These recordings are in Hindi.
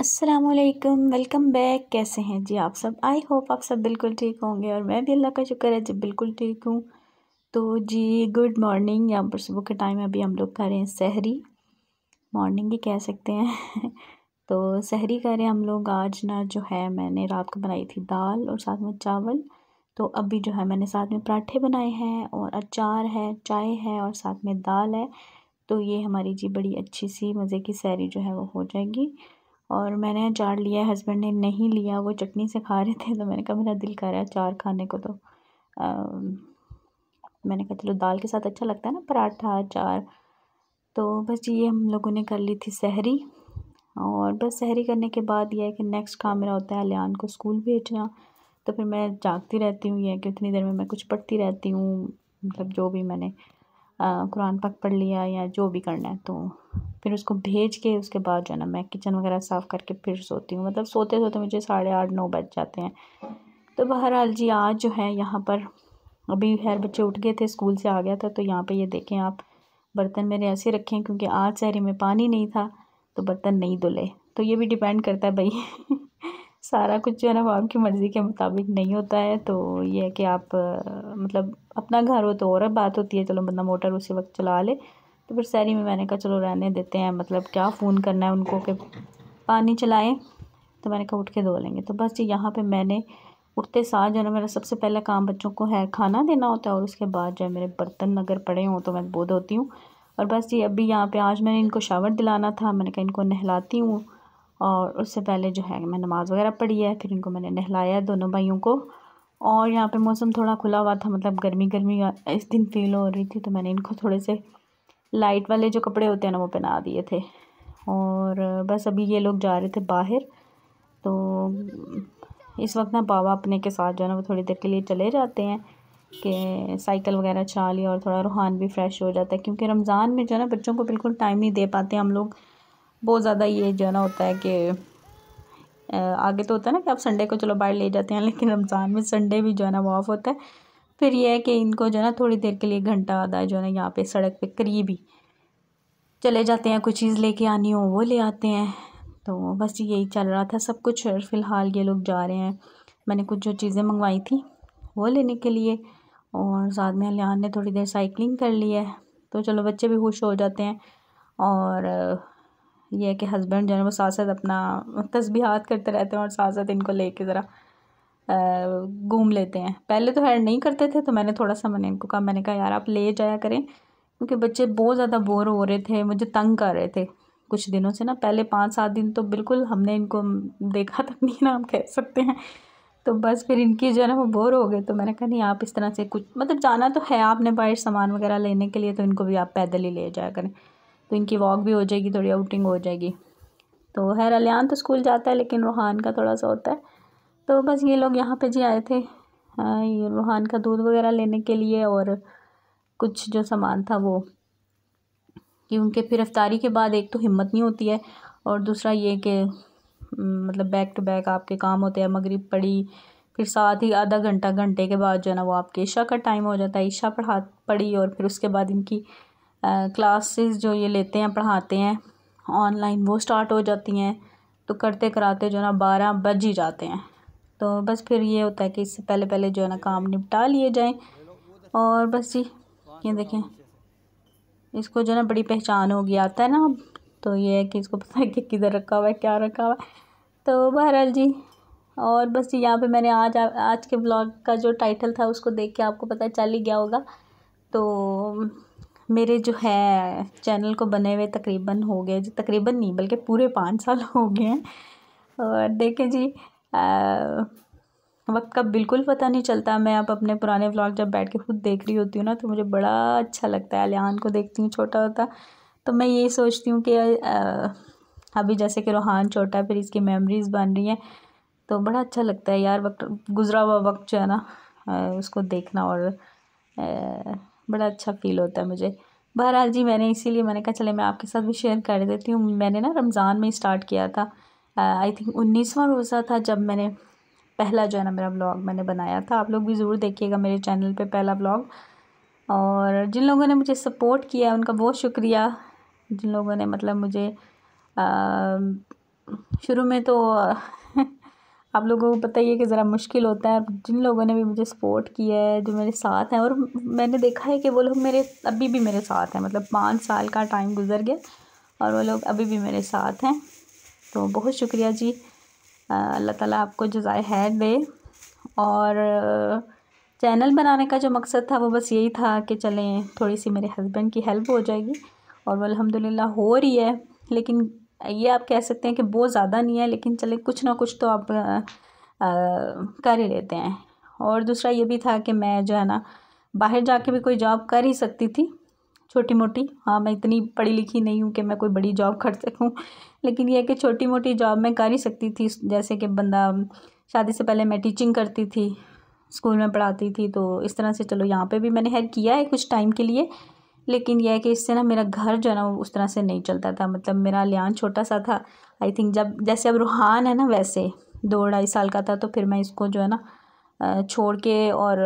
असलकम वेलकम बैक कैसे हैं जी आप सब आई होप आप सब बिल्कुल ठीक होंगे और मैं भी अल्लाह का शुक्र है जब बिल्कुल ठीक हूँ तो जी गुड मॉर्निंग यहाँ पर सुबह के टाइम अभी हम लोग कर रहे हैं सहरी मॉर्निंग ही कह सकते हैं तो सहरी कर रहे हैं हम लोग आज ना जो है मैंने रात को बनाई थी दाल और साथ में चावल तो अभी जो है मैंने साथ में पराठे बनाए हैं और अचार है चाय है और साथ में दाल है तो ये हमारी जी बड़ी अच्छी सी मज़े की सहरी जो है वो हो जाएगी और मैंने अचार लिया हस्बैंड ने नहीं लिया वो चटनी से खा रहे थे तो मैंने कहा मेरा दिल कर रहा है अचार खाने को तो आ, मैंने कहा चलो दाल के साथ अच्छा लगता है ना पराठा अचार तो बस ये हम लोगों ने कर ली थी सहरी और बस सहरी करने के बाद यह है कि नेक्स्ट काम मेरा होता है अलियान को स्कूल भेजना तो फिर मैं जागती रहती हूँ यह कि उतनी देर में मैं कुछ पढ़ती रहती हूँ मतलब जो भी मैंने कुरान पक पढ़ लिया या जो भी करना है तो फिर उसको भेज के उसके बाद जो है ना मैं किचन वगैरह साफ़ करके फिर सोती हूँ मतलब सोते सोते मुझे साढ़े आठ नौ बज जाते हैं तो बहरहाल जी आज जो है यहाँ पर अभी खैर बच्चे उठ गए थे स्कूल से आ गया था तो यहाँ पर ये देखें आप बर्तन मेरे ऐसे रखे हैं क्योंकि आज शहरी में पानी नहीं था तो बर्तन नहीं धुले तो ये भी डिपेंड करता है भाई सारा कुछ जो है ना वो आपकी मर्ज़ी के मुताबिक नहीं होता है तो ये है कि आप मतलब अपना घर हो तो और बात होती है चलो बंदा मोटर उसी वक्त चला ले तो फिर सैरी में मैंने कहा चलो रहने देते हैं मतलब क्या फ़ोन करना है उनको कि पानी चलाएं तो मैंने कहा उठ के धो लेंगे तो बस जी यहाँ पर मैंने उठते साथ जो है ना मेरा सबसे पहला काम बच्चों को है खाना देना होता है और उसके बाद जो है मेरे बर्तन अगर पड़े हों तो मैं बोध धोती हूँ और बस जी अभी यहाँ पे आज मैंने इनको शावर दिलाना था मैंने कहा इनको नहलाती हूँ और उससे पहले जो है मैं नमाज़ वगैरह पढ़ी है फिर इनको मैंने नहलाया दोनों भाइयों को और यहाँ पे मौसम थोड़ा खुला हुआ था मतलब गर्मी गर्मी इस दिन फील हो रही थी तो मैंने इनको थोड़े से लाइट वाले जो कपड़े होते हैं ना वो पहना दिए थे और बस अभी ये लोग जा रहे थे बाहर तो इस वक्त ना बाबा अपने के साथ जो है ना वो थोड़ी देर के लिए चले जाते हैं कि साइकिल वगैरह चला लिया और थोड़ा रूहान भी फ्रेश हो जाता है क्योंकि रमज़ान में जो है ना बच्चों को बिल्कुल टाइम नहीं दे पाते हम लोग बहुत ज़्यादा ये जो है ना होता है कि आगे तो होता है ना कि आप संडे को चलो बाहर ले जाते हैं लेकिन रमज़ान में संडे भी जो है ना वो ऑफ होता है फिर यह है कि इनको जो है ना थोड़ी देर के लिए घंटा आधा जो है ना यहाँ पे सड़क पे करीब ही चले जाते हैं कुछ चीज़ लेके आनी हो वो ले आते हैं तो बस यही चल रहा था सब कुछ फ़िलहाल ये लोग जा रहे हैं मैंने कुछ जो चीज़ें मंगवाई थी वो लेने के लिए और साथ में अलियान ने थोड़ी देर साइकिलिंग कर ली है तो चलो बच्चे भी खुश हो जाते हैं और यह है कि हस्बैंड जो है वो साथ साथ अपना तस्बीहात करते रहते हैं और साथ साथ इनको ले कर ज़रा घूम लेते हैं पहले तो हैड नहीं करते थे तो मैंने थोड़ा सा मैंने इनको कहा मैंने कहा यार आप ले जाया करें क्योंकि बच्चे बहुत ज़्यादा बोर हो रहे थे मुझे तंग कर रहे थे कुछ दिनों से ना पहले पाँच सात दिन तो बिल्कुल हमने इनको देखा तक नहीं ना हम कह सकते हैं तो बस फिर इनकी जो है ना वो बोर हो गए तो मैंने कहा नहीं आप इस तरह से कुछ मतलब जाना तो है आपने बाहर सामान वगैरह लेने के लिए तो इनको भी आप पैदल ही ले जाया करें तो इनकी वॉक भी हो जाएगी थोड़ी आउटिंग हो जाएगी तो हैर अलियान तो स्कूल जाता है लेकिन रूहान का थोड़ा सा होता है तो बस ये लोग यहाँ पे जी आए थे ये रूहान का दूध वगैरह लेने के लिए और कुछ जो सामान था वो क्योंकि फिर रफ्तारी के बाद एक तो हिम्मत नहीं होती है और दूसरा ये कि मतलब बैक टू बैक आपके काम होते हैं मगरब पड़ी फिर साथ ही आधा घंटा घंटे के बाद जो है ना वो आपके ईशा का टाइम हो जाता है ईशा पढ़ा पड़ी और फिर उसके बाद इनकी क्लासेस जो ये लेते हैं पढ़ाते हैं ऑनलाइन वो स्टार्ट हो जाती हैं तो करते कराते जो है ना बारह बज ही जाते हैं तो बस फिर ये होता है कि इससे पहले पहले जो है ना काम निपटा लिए जाएँ और बस जी ये देखें इसको जो है ना बड़ी पहचान हो गया आता है ना अब तो ये है कि इसको पता है कि किधर रखा हुआ है क्या रखा हुआ है तो बहरहाल जी और बस जी यहाँ पे मैंने आज आज के ब्लॉग का जो टाइटल था उसको देख के आपको पता चल ही गया होगा तो मेरे जो है चैनल को बने हुए तकरीबन हो गए जो तकरीबन नहीं बल्कि पूरे पाँच साल हो गए हैं और देखें जी आ, वक्त का बिल्कुल पता नहीं चलता मैं आप अपने पुराने व्लॉग जब बैठ के खुद देख रही होती हूँ ना तो मुझे बड़ा अच्छा लगता है अलियान को देखती हूँ छोटा होता तो मैं ये सोचती हूँ कि आ, अभी जैसे कि रूहान छोटा है फिर इसकी मेमरीज़ बन रही हैं तो बड़ा अच्छा लगता है यार वक्त गुज़रा हुआ वक्त जो है ना उसको देखना और आ, बड़ा अच्छा फ़ील होता है मुझे बहरहाल जी मैंने इसीलिए मैंने कहा चले मैं आपके साथ भी शेयर कर देती हूँ मैंने ना रमज़ान में स्टार्ट किया था आई थिंक उन्नीसवां रोज़ा था जब मैंने पहला जो है ना मेरा ब्लॉग मैंने बनाया था आप लोग भी ज़रूर देखिएगा मेरे चैनल पे पहला ब्लॉग और जिन लोगों ने मुझे सपोर्ट किया उनका बहुत शुक्रिया जिन लोगों ने मतलब मुझे शुरू में तो आप लोगों को पता ही है कि ज़रा मुश्किल होता है जिन लोगों ने भी मुझे सपोर्ट किया है जो मेरे साथ हैं और मैंने देखा है कि वो लोग मेरे अभी भी मेरे साथ हैं मतलब पाँच साल का टाइम गुजर गया और वो लोग अभी भी मेरे साथ हैं तो बहुत शुक्रिया जी अल्लाह ताला आपको जजाय है दे और चैनल बनाने का जो मकसद था वो बस यही था कि चलें थोड़ी सी मेरे हस्बैंड की हेल्प हो जाएगी और वो अलहमदिल्ला हो रही है लेकिन ये आप कह सकते हैं कि बहुत ज़्यादा नहीं है लेकिन चले कुछ ना कुछ तो आप कर ही लेते हैं और दूसरा ये भी था कि मैं जो है ना बाहर जाके भी कोई जॉब कर ही सकती थी छोटी मोटी हाँ मैं इतनी पढ़ी लिखी नहीं हूँ कि मैं कोई बड़ी जॉब कर सकूँ लेकिन यह कि छोटी मोटी जॉब मैं कर ही सकती थी जैसे कि बंदा शादी से पहले मैं टीचिंग करती थी स्कूल में पढ़ाती थी तो इस तरह से चलो यहाँ पे भी मैंने हेल्प किया है कुछ टाइम के लिए लेकिन यह है कि इससे ना मेरा घर जो है ना उस तरह से नहीं चलता था मतलब मेरा लियान छोटा सा था आई थिंक जब जैसे अब रूहान है ना वैसे दो ढाई साल का था तो फिर मैं इसको जो है ना छोड़ के और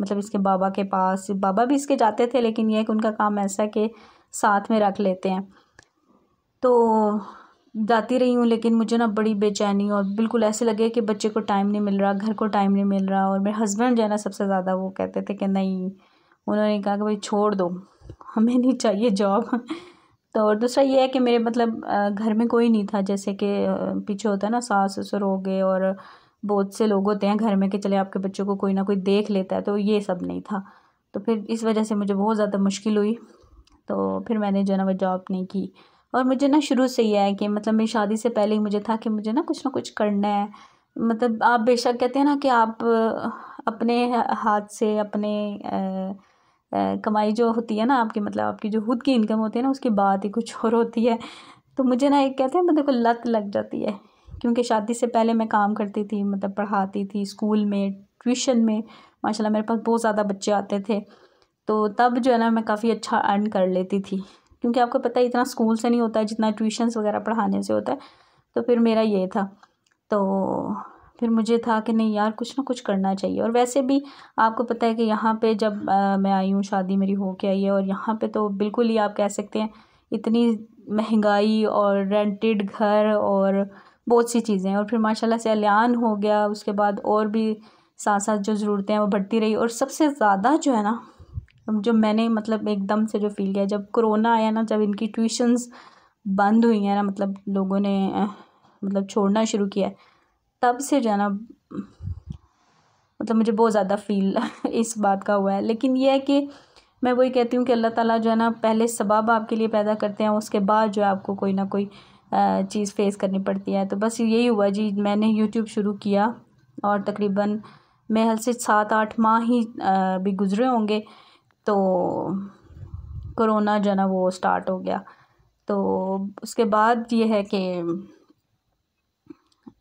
मतलब इसके बाबा के पास बाबा भी इसके जाते थे लेकिन यह कि उनका काम ऐसा कि साथ में रख लेते हैं तो जाती रही हूँ लेकिन मुझे ना बड़ी बेचैनी और बिल्कुल ऐसे लगे कि बच्चे को टाइम नहीं मिल रहा घर को टाइम नहीं मिल रहा और मेरे हस्बैंड जो है ना सबसे ज़्यादा वो कहते थे कि नहीं उन्होंने कहा कि भाई छोड़ दो हमें नहीं चाहिए जॉब तो और दूसरा ये है कि मेरे मतलब घर में कोई नहीं था जैसे कि पीछे होता है ना सास ससुर हो गए और बहुत से लोग होते हैं घर में कि चले आपके बच्चों को कोई ना कोई देख लेता है तो ये सब नहीं था तो फिर इस वजह से मुझे बहुत ज़्यादा मुश्किल हुई तो फिर मैंने जो है ना वो जॉब नहीं की और मुझे ना शुरू से ही है कि मतलब मेरी शादी से पहले ही मुझे था कि मुझे ना कुछ ना कुछ करना है मतलब आप बेशक कहते हैं ना कि आप अपने हाथ से अपने कमाई जो होती है ना आपकी मतलब आपकी जो खुद की इनकम होती है ना उसकी बात ही कुछ और होती है तो मुझे ना एक कहते हैं मतलब को लत लग जाती है क्योंकि शादी से पहले मैं काम करती थी मतलब पढ़ाती थी स्कूल में ट्यूशन में माशाल्लाह मेरे पास बहुत ज़्यादा बच्चे आते थे तो तब जो है ना मैं काफ़ी अच्छा अर्न कर लेती थी क्योंकि आपको पता है इतना स्कूल से नहीं होता है जितना ट्यूशन्स वगैरह पढ़ाने से होता है तो फिर मेरा ये था तो फिर मुझे था कि नहीं यार कुछ ना कुछ करना चाहिए और वैसे भी आपको पता है कि यहाँ पे जब आ, मैं आई हूँ शादी मेरी हो के आई है और यहाँ पे तो बिल्कुल ही आप कह सकते हैं इतनी महंगाई और रेंटेड घर और बहुत सी चीज़ें और फिर माशाल्लाह से अलियान हो गया उसके बाद और भी साथ साथ जो ज़रूरतें हैं वो बढ़ती रही और सबसे ज़्यादा जो है ना जो मैंने मतलब एकदम से जो फील किया जब कोरोना आया ना जब इनकी ट्यूशन्स बंद हुई हैं ना मतलब लोगों ने मतलब छोड़ना शुरू किया है तब से जो है ना मतलब मुझे बहुत ज़्यादा फील इस बात का हुआ है लेकिन यह है कि मैं वही कहती हूँ कि अल्लाह ताला जो है ना पहले सबाब आपके लिए पैदा करते हैं उसके बाद जो है आपको कोई ना कोई चीज़ फेस करनी पड़ती है तो बस यही हुआ जी मैंने यूट्यूब शुरू किया और तकरीबन महल से सात आठ माह ही भी गुज़रे होंगे तो कोरोना जो है ना वो स्टार्ट हो गया तो उसके बाद ये है कि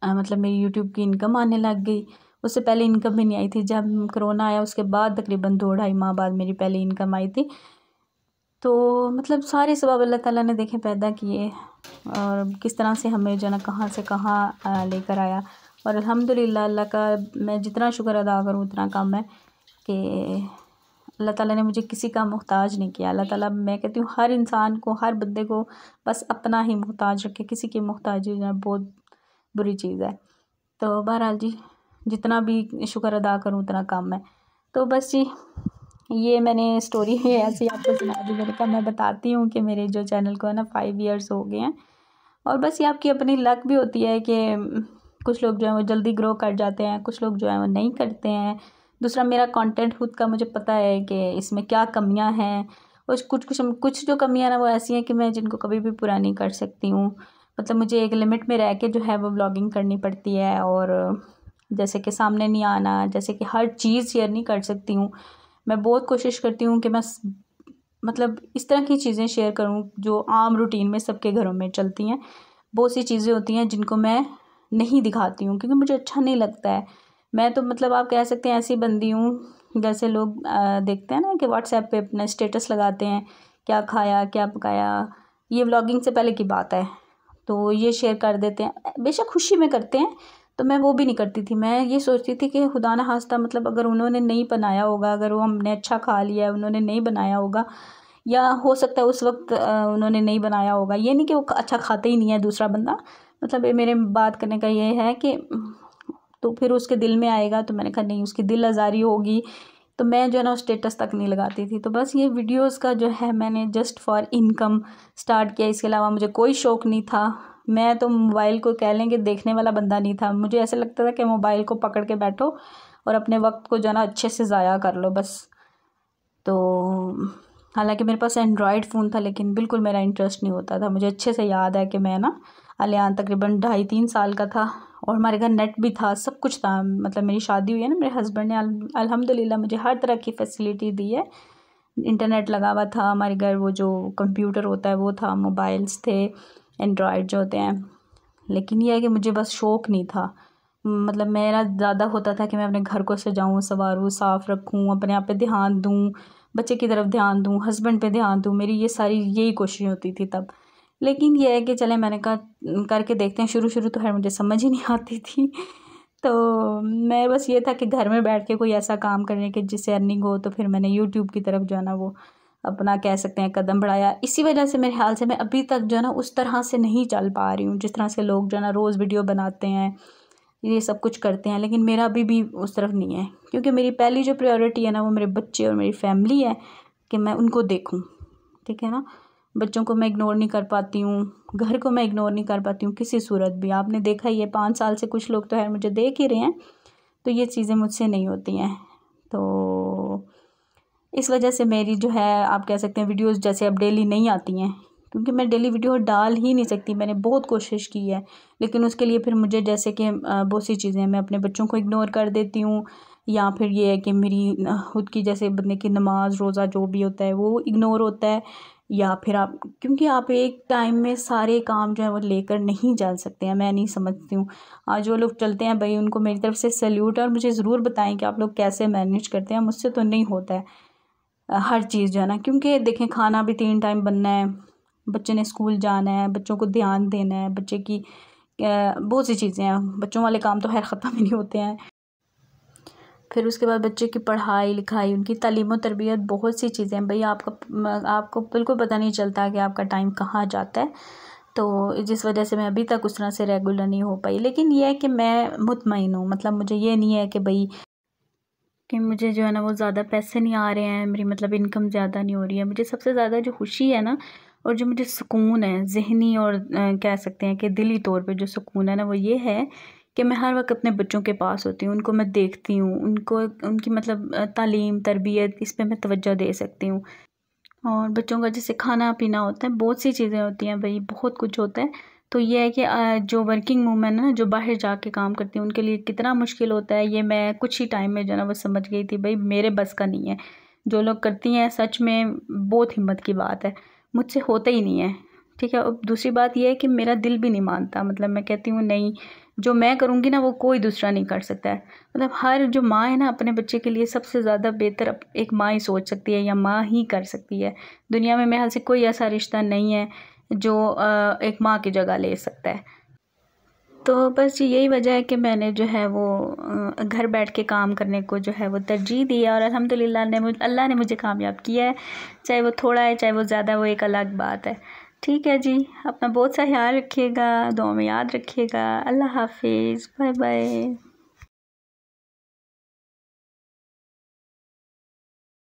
मतलब मेरी यूट्यूब की इनकम आने लग गई उससे पहले इनकम भी नहीं आई थी जब कोरोना आया उसके बाद तकरीबन दो ढाई माह बाद मेरी पहली इनकम आई थी तो मतलब सारे सबाब अल्लाह ताला ने देखे पैदा किए और किस तरह से हमें जो ना कहाँ से कहाँ लेकर आया और अल्हम्दुलिल्लाह अल्लाह का मैं जितना शुक्र अदा करूँ उतना कम है कि अल्लाह ताला ने मुझे किसी का मोहताज नहीं किया अल्लाह ताला मैं कहती हूँ हर इंसान को हर बंदे को बस अपना ही मोहताज रखे किसी के मोहताज बहुत बुरी चीज़ है तो बहरहाल जी जितना भी शुक्र अदा करूँ उतना कम है तो बस जी ये मैंने स्टोरी है ऐसे ही आपको सुना दी मेरे का मैं बताती हूँ कि मेरे जो चैनल को है ना फाइव ईयर्स हो गए हैं और बस ये आपकी अपनी लक भी होती है कि कुछ लोग जो हैं वो जल्दी ग्रो कर जाते हैं कुछ लोग जो हैं वो नहीं करते हैं दूसरा मेरा कंटेंट खुद का मुझे पता है कि इसमें क्या कमियां हैं और कुछ कुछ कुछ जो कमियां ना वो ऐसी हैं कि मैं जिनको कभी भी पूरा नहीं कर सकती हूँ मतलब मुझे एक लिमिट में रह के जो है वो ब्लॉगिंग करनी पड़ती है और जैसे कि सामने नहीं आना जैसे कि हर चीज़ शेयर नहीं कर सकती हूँ मैं बहुत कोशिश करती हूँ कि मैं मतलब इस तरह की चीज़ें शेयर करूँ जो आम रूटीन में सबके घरों में चलती हैं बहुत सी चीज़ें होती हैं जिनको मैं नहीं दिखाती हूँ क्योंकि मुझे अच्छा नहीं लगता है मैं तो मतलब आप कह सकते हैं ऐसी बंदी हूँ जैसे लोग देखते हैं ना कि व्हाट्सएप पे अपना स्टेटस लगाते हैं क्या खाया क्या पकाया ये व्लॉगिंग से पहले की बात है तो ये शेयर कर देते हैं बेशक खुशी में करते हैं तो मैं वो भी नहीं करती थी मैं ये सोचती थी कि खुदा ना हास्ता मतलब अगर उन्होंने नहीं बनाया होगा अगर वो हमने अच्छा खा लिया है उन्होंने नहीं बनाया होगा या हो सकता है उस वक्त उन्होंने नहीं बनाया होगा ये नहीं कि वो अच्छा खाते ही नहीं है दूसरा बंदा मतलब ये मेरे बात करने का ये है कि तो फिर उसके दिल में आएगा तो मैंने कहा नहीं उसकी दिल आज़ारी होगी तो मैं जो है ना स्टेटस तक नहीं लगाती थी तो बस ये वीडियोस का जो है मैंने जस्ट फॉर इनकम स्टार्ट किया इसके अलावा मुझे कोई शौक़ नहीं था मैं तो मोबाइल को कह लेंगे देखने वाला बंदा नहीं था मुझे ऐसा लगता था कि मोबाइल को पकड़ के बैठो और अपने वक्त को जो है ना अच्छे से ज़ाया कर लो बस तो हालांकि मेरे पास एंड्रॉयड फ़ोन था लेकिन बिल्कुल मेरा इंटरेस्ट नहीं होता था मुझे अच्छे से याद है कि मैं ना अलियान तकरीबन ढाई तीन साल का था और हमारे घर नेट भी था सब कुछ था मतलब मेरी शादी हुई है ना मेरे हस्बैंड ने अल्हम्दुलिल्लाह मुझे हर तरह की फैसिलिटी दी है इंटरनेट लगा हुआ था हमारे घर वो जो कंप्यूटर होता है वो था मोबाइल्स थे एंड्रॉयड जो होते हैं लेकिन यह है कि मुझे बस शौक़ नहीं था मतलब मेरा ज़्यादा होता था कि मैं अपने घर को सजाऊँ संवारूँ साफ़ रखूँ अपने आप पर ध्यान दूँ बच्चे की तरफ ध्यान दूँ हस्बैंड पे ध्यान दूँ मेरी ये सारी यही कोशिश होती थी तब लेकिन यह है कि चले मैंने कहा करके देखते हैं शुरू शुरू तो है मुझे समझ ही नहीं आती थी तो मैं बस ये था कि घर में बैठ के कोई ऐसा काम करने के जिससे अर्निंग हो तो फिर मैंने यूट्यूब की तरफ जो है ना वो अपना कह सकते हैं कदम बढ़ाया इसी वजह से मेरे ख्याल से मैं अभी तक जो है ना उस तरह से नहीं चल पा रही हूँ जिस तरह से लोग जो है ना रोज़ वीडियो बनाते हैं ये सब कुछ करते हैं लेकिन मेरा अभी भी उस तरफ नहीं है क्योंकि मेरी पहली जो प्रायोरिटी है ना वो मेरे बच्चे और मेरी फैमिली है कि मैं उनको देखूँ ठीक है ना बच्चों को मैं इग्नोर नहीं कर पाती हूँ घर को मैं इग्नोर नहीं कर पाती हूँ किसी सूरत भी आपने देखा ही है पाँच साल से कुछ लोग तो है मुझे देख ही रहे हैं तो ये चीज़ें मुझसे नहीं होती हैं तो इस वजह से मेरी जो है आप कह सकते हैं वीडियोस जैसे अब डेली नहीं आती हैं क्योंकि मैं डेली वीडियो डाल ही नहीं सकती मैंने बहुत कोशिश की है लेकिन उसके लिए फिर मुझे जैसे कि बहुत सी चीज़ें मैं अपने बच्चों को इग्नोर कर देती हूँ या फिर ये है कि मेरी खुद की जैसे बंदे की नमाज रोज़ा जो भी होता है वो इग्नोर होता है या फिर आप क्योंकि आप एक टाइम में सारे काम जो है वो लेकर नहीं जा सकते हैं मैं नहीं समझती हूँ आज वो लोग चलते हैं भाई उनको मेरी तरफ से सल्यूट है और मुझे ज़रूर बताएं कि आप लोग कैसे मैनेज करते हैं मुझसे तो नहीं होता है हर चीज़ जो है ना क्योंकि देखें खाना भी तीन टाइम बनना है बच्चे ने स्कूल जाना है बच्चों को ध्यान देना है बच्चे की बहुत सी चीज़ें हैं बच्चों वाले काम तो खैर ख़त्म ही नहीं होते हैं फिर उसके बाद बच्चे की पढ़ाई लिखाई उनकी तलीम तरबियत बहुत सी चीज़ें भाई आपका आपको बिल्कुल पता नहीं चलता कि आपका टाइम कहाँ जाता है तो जिस वजह से मैं अभी तक उस तरह से रेगुलर नहीं हो पाई लेकिन यह है कि मैं मुतमिन हूँ मतलब मुझे ये नहीं है कि भाई कि मुझे जो है ना वो ज़्यादा पैसे नहीं आ रहे हैं मेरी मतलब इनकम ज़्यादा नहीं हो रही है मुझे सबसे ज़्यादा जो खुशी है ना और जो मुझे सुकून है जहनी और आ, कह सकते हैं कि दिली तौर पर जो सुकून है ना वो ये है कि मैं हर वक्त अपने बच्चों के पास होती हूँ उनको मैं देखती हूँ उनको उनकी मतलब तालीम तरबियत इस पर मैं तोज्जा दे सकती हूँ और बच्चों का जैसे खाना पीना होता है बहुत सी चीज़ें होती हैं भाई बहुत कुछ होता है तो ये है कि जो वर्किंग वूमेन है ना जो बाहर जा के काम करती हैं उनके लिए कितना मुश्किल होता है ये मैं कुछ ही टाइम में जो ना वो समझ गई थी भाई मेरे बस का नहीं है जो लोग करती हैं सच में बहुत हिम्मत की बात है मुझसे होता ही नहीं है ठीक है अब दूसरी बात यह है कि मेरा दिल भी नहीं मानता मतलब मैं कहती हूँ नहीं जो मैं करूँगी ना वो कोई दूसरा नहीं कर सकता है मतलब हर जो माँ है ना अपने बच्चे के लिए सबसे ज़्यादा बेहतर एक माँ ही सोच सकती है या माँ ही कर सकती है दुनिया में मेरे से कोई ऐसा रिश्ता नहीं है जो एक माँ की जगह ले सकता है तो बस यही वजह है कि मैंने जो है वो घर बैठ के काम करने को जो है वो तरजीह दी है और अल्हम्दुलिल्लाह ने मुझे अल्लाह ने मुझे कामयाब किया है चाहे वो थोड़ा है चाहे वो ज़्यादा वो एक अलग बात है ठीक है जी अपना बहुत सा ख्याल रखिएगा दुआ में याद रखिएगा अल्लाह हाफिज़ बाय बाय